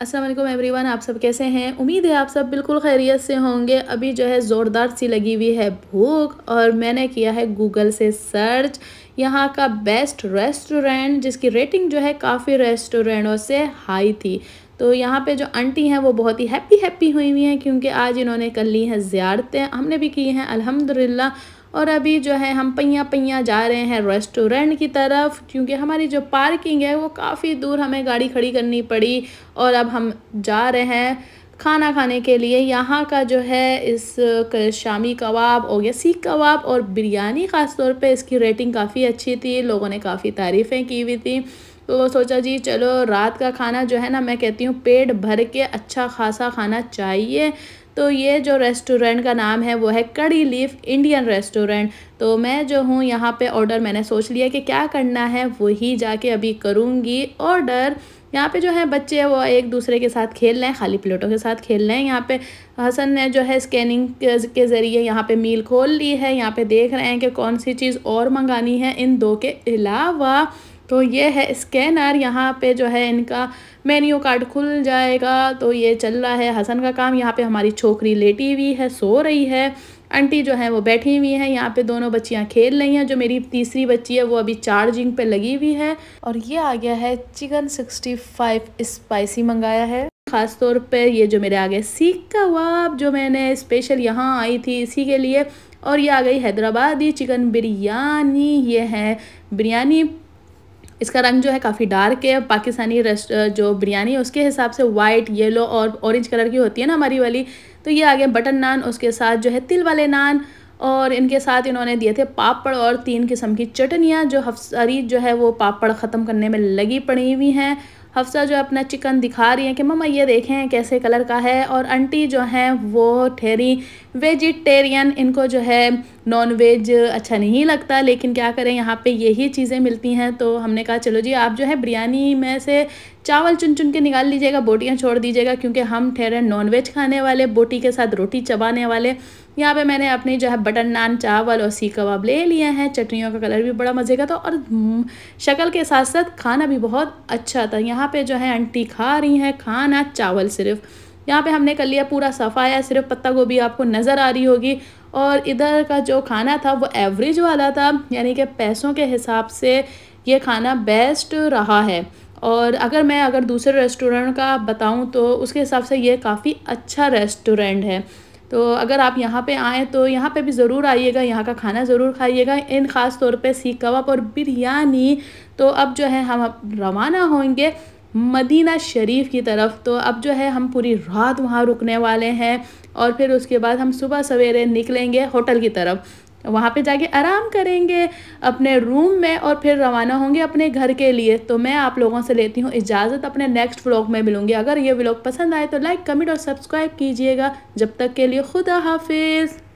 Aslam everyone आप सब कैसे हैं उम्मीद है आप सब बिल्कुल खैरियत से होंगे अभी जो है ज़ोरदार सी लगी हुई है भूख और मैंने किया है गूगल से सर्च यहाँ का बेस्ट रेस्टोरेंट जिसकी रेटिंग जो है काफ़ी रेस्टोरेंटों से हाई थी तो यहाँ पे जो आंटी हैं वो बहुत ही हैप्पी हैप्पी हुई हुई हैं क्योंकि आज इन्होंने कर ली हैं ज़्यारतें हमने भी की हैं अल्हम्दुलिल्लाह और अभी जो है हम पहिया पहिया जा रहे हैं रेस्टोरेंट की तरफ क्योंकि हमारी जो पार्किंग है वो काफ़ी दूर हमें गाड़ी खड़ी करनी पड़ी और अब हम जा रहे हैं खाना खाने के लिए यहाँ का जो है इस शामी कबाब और गया सीख कबाब और बिरयानी ख़ास तौर पे इसकी रेटिंग काफ़ी अच्छी थी लोगों ने काफ़ी तारीफ़ें की हुई थी तो सोचा जी चलो रात का खाना जो है ना मैं कहती हूँ पेट भर के अच्छा खासा खाना चाहिए तो ये जो रेस्टोरेंट का नाम है वो है कड़ी लीफ इंडियन रेस्टोरेंट तो मैं जो हूँ यहाँ पे ऑर्डर मैंने सोच लिया कि क्या करना है वही जाके अभी करूँगी ऑर्डर यहाँ पे जो है बच्चे वो एक दूसरे के साथ खेल रहे हैं खाली प्लेटों के साथ खेल रहे हैं यहाँ पे हसन ने जो है स्कैनिंग के ज़रिए यहाँ पे मील खोल ली है यहाँ पे देख रहे हैं कि कौन सी चीज़ और मंगानी है इन दो के अलावा तो ये है स्कैनर यहाँ पे जो है इनका मेन्यू कार्ड खुल जाएगा तो ये चल रहा है हसन का काम यहाँ पे हमारी छोकरी लेटी हुई है सो रही है आंटी जो है वो बैठी हुई हैं यहाँ पे दोनों बच्चियाँ खेल रही हैं जो मेरी तीसरी बच्ची है वो अभी चार्जिंग पे लगी हुई है और ये आ गया है चिकन सिक्सटी फाइव स्पाइसी मंगाया है ख़ास तौर पे ये जो मेरे आगे सीख हुआ जो मैंने स्पेशल यहाँ आई थी इसी के लिए और ये आ गई हैदराबादी चिकन बिरयानी ये है बिरयानी इसका रंग जो है काफ़ी डार्क है पाकिस्तानी रेस्ट जो बिरयानी है उसके हिसाब से वाइट येलो और ऑरेंज कलर की होती है ना हमारी वाली तो ये आ गया बटन नान उसके साथ जो है तिल वाले नान और इनके साथ इन्होंने दिए थे पापड़ और तीन किस्म की चटनियाँ जो हफ्सारी जो है वो पापड़ ख़त्म करने में लगी पड़ी हुई हैं हफ्सा जो अपना चिकन दिखा रही हैं कि मम्मा ये देखें कैसे कलर का है और आंटी जो हैं वो ठहरी वेजिटेरियन इनको जो है नॉनवेज अच्छा नहीं लगता लेकिन क्या करें यहाँ पे यही चीज़ें मिलती हैं तो हमने कहा चलो जी आप जो है बिरयानी में से चावल चुन चुन के निकाल लीजिएगा बोटियाँ छोड़ दीजिएगा क्योंकि हम ठहरे नॉनवेज खाने वाले बोटी के साथ रोटी चबाने वाले यहाँ पे मैंने अपने जो है बटर नान चावल और सी कबाब ले लिए हैं चटनियों का कलर भी बड़ा मज़े का था और शक्ल के साथ साथ खाना भी बहुत अच्छा था यहाँ पर जो है आंटी खा रही हैं खाना चावल सिर्फ़ यहाँ पे हमने कर लिया पूरा सफ़ाया सिर्फ पत्ता गोभी आपको नज़र आ रही होगी और इधर का जो खाना था वो एवरेज वाला था यानी कि पैसों के हिसाब से ये खाना बेस्ट रहा है और अगर मैं अगर दूसरे रेस्टोरेंट का बताऊँ तो उसके हिसाब से ये काफ़ी अच्छा रेस्टोरेंट है तो अगर आप यहाँ पे आएँ तो यहाँ पे भी ज़रूर आइएगा यहाँ का खाना ज़रूर खाइएगा इन ख़ास तौर पे सीख कबाब और बिरयानी तो अब जो है हम रवाना होंगे मदीना शरीफ की तरफ तो अब जो है हम पूरी रात वहाँ रुकने वाले हैं और फिर उसके बाद हम सुबह सवेरे निकलेंगे होटल की तरफ वहाँ पे जाके आराम करेंगे अपने रूम में और फिर रवाना होंगे अपने घर के लिए तो मैं आप लोगों से लेती हूँ इजाज़त अपने नेक्स्ट व्लॉग में मिलूँगी अगर ये व्लॉग पसंद आए तो लाइक कमेंट और सब्सक्राइब कीजिएगा जब तक के लिए खुदा हाफिज़